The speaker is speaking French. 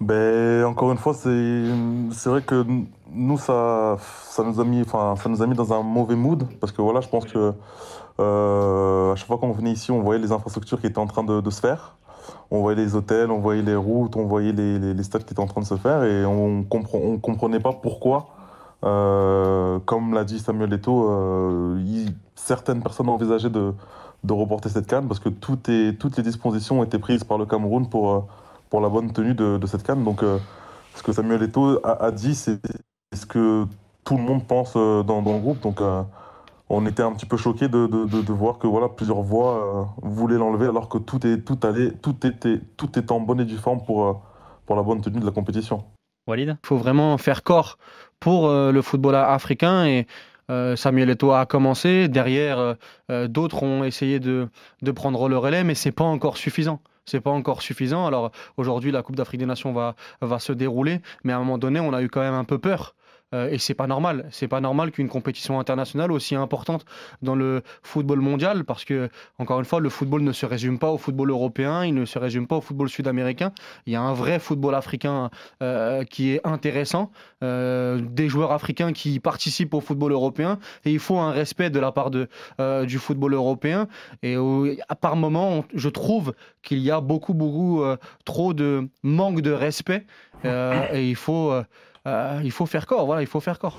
Ben, encore une fois, c'est vrai que nous, ça, ça, nous a mis, enfin, ça nous a mis dans un mauvais mood parce que voilà, je pense que euh, à chaque fois qu'on venait ici, on voyait les infrastructures qui étaient en train de, se faire. On voyait les hôtels, on voyait les routes, on voyait les, les, stades qui étaient en train de se faire et on, ne on comprenait pas pourquoi, euh, comme l'a dit Samuel Leto, euh, certaines personnes envisageaient de, reporter cette canne parce que toutes, toutes les dispositions ont été prises par le Cameroun pour pour la bonne tenue de, cette canne. Donc, euh, ce que Samuel Eto'o a, dit, c'est ce que tout le monde pense euh, dans, le groupe. Donc, euh, on était un petit peu choqué de, de, de, voir que voilà, plusieurs voix voulaient l'enlever, alors que tout est tout allait, tout était tout est en bonne et due forme pour pour la bonne tenue de la compétition. Walid, il faut vraiment faire corps pour le football africain et Samuel Eto'o a commencé. Derrière, d'autres ont essayé de, de prendre le relais, mais c'est pas encore suffisant c'est pas encore suffisant. Alors aujourd'hui, la Coupe d'Afrique des Nations va, va se dérouler, mais à un moment donné, on a eu quand même un peu peur euh, et c'est pas normal. C'est pas normal qu'une compétition internationale aussi importante dans le football mondial, parce que, encore une fois, le football ne se résume pas au football européen, il ne se résume pas au football sud-américain. Il y a un vrai football africain euh, qui est intéressant, euh, des joueurs africains qui participent au football européen, et il faut un respect de la part de, du football européen. Et à par moment, je trouve qu'il y a beaucoup, beaucoup trop de manque de respect. et il faut euh, il faut faire corps, voilà, il faut faire corps.